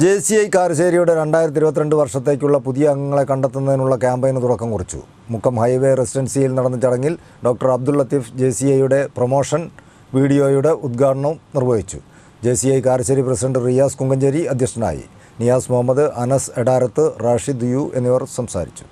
J C I കാരശ്ശേരിയുടെ രണ്ടായിരത്തി ഇരുപത്തിരണ്ട് വർഷത്തേക്കുള്ള പുതിയ അംഗങ്ങളെ കണ്ടെത്തുന്നതിനുള്ള ക്യാമ്പയിന് തുടക്കം കുറിച്ചു മുക്കം ഹൈവേ റെസിഡൻസിയിൽ നടന്ന ചടങ്ങിൽ doctor Abdul Latheef J C ഐയുടെ പ്രൊമോഷൻ വീഡിയോയുടെ ഉദ്ഘാടനവും നിർവഹിച്ചു J C I Karassery president Riyas Kunkancheri അധ്യക്ഷനായി നിയാസ് മുഹമ്മദ് അനസ് എടാരത്ത് റാഷിദ് യു എന്നിവർ സംസാരിച്ചു